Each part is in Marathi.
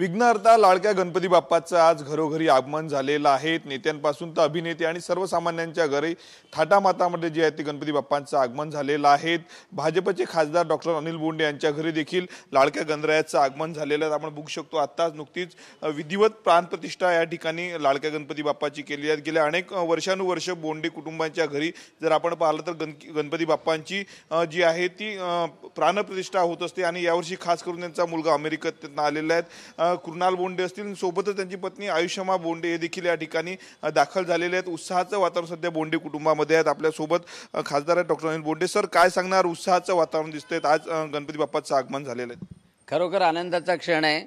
विघ्नहर्ता लाडक्या गणपती बाप्पाचं आज घरोघरी आगमन झालेलं आहे नेत्यांपासून तर अभिनेते आणि सर्वसामान्यांच्या घरी थाटामातामध्ये जे आहे ते गणपती बाप्पांचं आगमन झालेलं आहे भाजपचे खासदार डॉक्टर अनिल बोंडे यांच्या घरी देखील लाडक्या गणरायाचं आगमन झालेलं आहे आपण बघू शकतो आत्ताच नुकतीच विधिवत प्राणप्रतिष्ठा या ठिकाणी लाडक्या गणपती बाप्पाची केली आहे गेल्या अनेक वर्षानुवर्ष बोंडे कुटुंबांच्या घरी जर आपण पाहिलं तर गण गणपती बाप्पांची जी आहे ती प्राणप्रतिष्ठा होत असते आणि यावर्षी खास करून त्यांचा मुलगा अमेरिकेत आलेला आहे कृणाल बोंडे असतील सोबतच त्यांची पत्नी आयुष्यमा बोंडे हे देखील या ठिकाणी दाखल झालेले आहेत उत्साहाचं वातावरण सध्या बोंडे कुटुंबामध्ये आहेत आपल्यासोबत खासदार आहेत डॉक्टर अनिल बोंडे सर काय सांगणार उत्साहाचं वातावरण दिसतंय आज गणपती बाप्पाचं आगमन झालेलं आहे खरोखर आनंदाचा क्षण आहे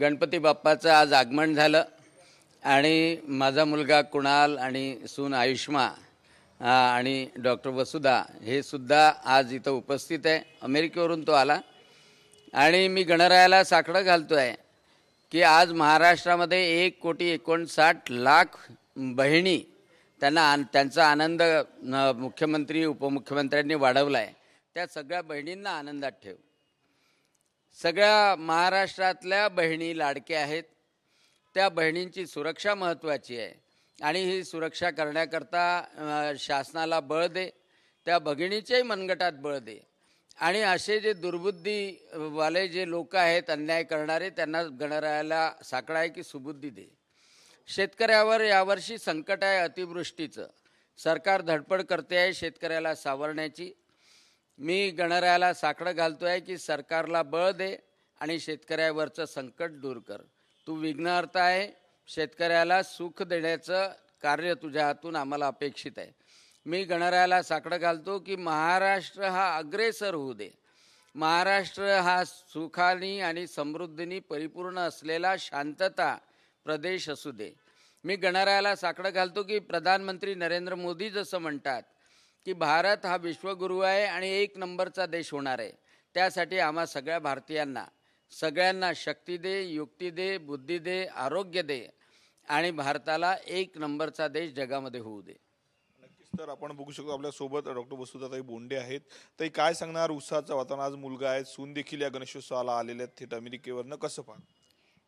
गणपती बाप्पाचं आज आगमन झालं आणि माझा मुलगा कुणाल आणि सून आयुष्मा आणि डॉक्टर वसुधा हे सुद्धा आज इथं उपस्थित आहे अमेरिकेवरून तो आला आणि मी गणरायाला साकडं घालतो आहे की आज महाराष्ट्रामध्ये एक कोटी एकोणसाठ लाख बहिणी त्यांना आन त्यांचा आनंद मुख्यमंत्री उपमुख्यमंत्र्यांनी वाढवला आहे त्या सगळ्या बहिणींना आनंदात ठेव सगळ्या महाराष्ट्रातल्या बहिणी लाडके आहेत त्या बहिणींची सुरक्षा महत्त्वाची आहे आणि ही सुरक्षा करण्याकरता शासनाला बळ दे त्या भगिणीच्याही मनगटात बळ दे आणि असे जे दुर्बुद्धी वाले जे लोक आहेत अन्याय करणारे त्यांना गणरायाला साकडा आहे की सुबुद्धी दे शेतकऱ्यावर यावर्षी संकट आहे अतिवृष्टीचं सरकार धडपड करते आहे शेतकऱ्याला सावरण्याची मी गणरायाला साकडं घालतो आहे की सरकारला बळ दे आणि शेतकऱ्यावरचं संकट दूर कर तू विघ्नार्थ आहे शेतकऱ्याला सुख देण्याचं कार्य तुझ्या हातून आम्हाला अपेक्षित आहे मी गणरायाला साकडं घालतो की महाराष्ट्र हा अग्रेसर होऊ दे महाराष्ट्र हा सुखानी आणि समृद्धीनी परिपूर्ण असलेला शांतता प्रदेश असू दे मी गणरायाला साकडं घालतो की प्रधानमंत्री नरेंद्र मोदी जसं म्हणतात की भारत हा विश्वगुरू आहे आणि एक नंबरचा देश होणार आहे त्यासाठी आम्हा सगळ्या भारतीयांना सगळ्यांना शक्ती दे युक्ती दे बुद्धी दे आरोग्य दे आणि भारताला एक नंबरचा देश जगामध्ये होऊ दे तर आपण बघू शकतो आपल्या सोबत डॉक्टर वसुधाताई बोंडे आहेत ताई काय सांगणार उत्साहाचं वातावरण आज मुलगा आहे सून देखील या गणेशोत्सवाला आलेल्या थेट अमेरिकेवरनं कसं पाहा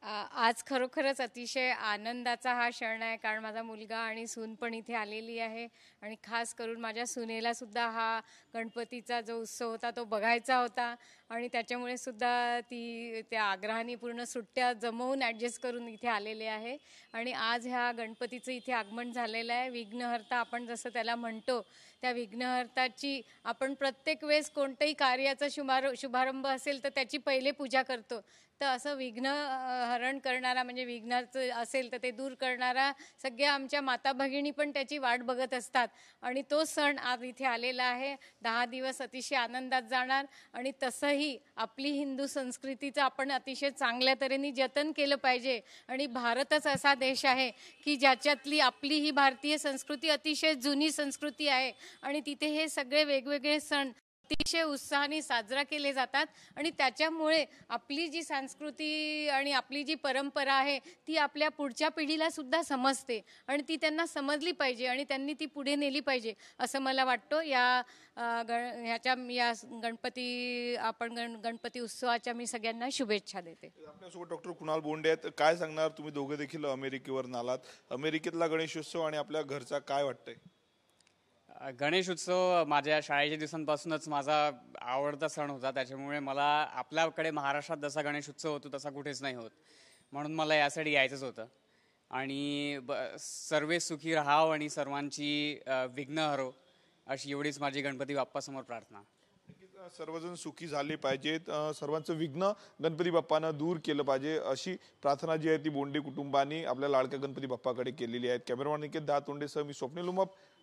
आज खरोखरच अतिशय आनंदाचा हा क्षण आहे कारण माझा मुलगा आणि सून पण इथे आलेली आहे आणि खास करून माझ्या सुनेला सुद्धा हा गणपतीचा जो उत्सव होता तो बघायचा होता आणि त्याच्यामुळे सुद्धा ती त्या आग्रहाने पूर्ण सुट्ट्या जमवून ॲडजस्ट करून इथे आलेले आहे आणि आज ह्या गणपतीचं इथे आगमन झालेलं आहे विघ्नहर्ता आपण जसं त्याला म्हणतो त्या विघ्नहर्ताची आपण प्रत्येक वेळेस कोणतंही कार्याचा शुभार शुभारंभ असेल तर त्याची पहिले पूजा करतो तर असं विघ्न हरण करणारा म्हणजे विघ्नाचं असेल तर ते दूर करणारा सगळ्या आमच्या माता भगिनी पण त्याची वाट बघत असतात आणि तो सण आज इथे आलेला आहे दहा दिवस अतिशय आनंदात जाणार आणि तसंही आपली हिंदू संस्कृतीचं आपण अतिशय चांगल्या तऱ्हेने जतन केलं पाहिजे आणि भारतच असा देश आहे की ज्याच्यातली आपली ही भारतीय संस्कृती अतिशय जुनी संस्कृती आहे आणि तिथे हे सगळे वेगवेगळे सण अतिशय उत्साहाने साजरा केले जातात आणि त्याच्यामुळे आपली जी संस्कृती आणि आपली जी परंपरा आहे ती आपल्या पुढच्या पिढीला सुद्धा समजते आणि ती त्यांना समजली पाहिजे आणि त्यांनी ती पुढे नेली पाहिजे असं मला वाटतो या गण ह्याच्या या गणपती आपण गण गणपती उत्सवाच्या मी सगळ्यांना शुभेच्छा देते आपल्यासोबत डॉक्टर कुणाल बोंडे आहेत काय सांगणार तुम्ही दोघे देखील अमेरिकेवर नालात अमेरिकेतला गणेशोत्सव आणि आपल्या घरचा काय वाटतंय गणेश उत्सव माझ्या शाळेच्या दिवसांपासूनच माझा आवडता सण होता त्याच्यामुळे मला आपल्याकडे महाराष्ट्रात जसा गणेश उत्सव होतो तसा कुठेच नाही होत म्हणून मला यासाठी यायचंच होतं आणि ब सर्वे सुखी राहाव आणि सर्वांची विघ्न हरो अशी एवढीच माझी गणपती बाप्पासमोर प्रार्थना सर्वजण सुखी झाले पाहिजेत सर्वांचं विघ्न गणपती बाप्पानं दूर केलं पाहिजे अशी प्रार्थना जी आहे ती बोंडे कुटुंबाने आपल्या लाडक्या गणपती बाप्पाकडे केलेली आहे कॅमेरामॅन निकेत दहा तोंडे सह मी स्वप्नील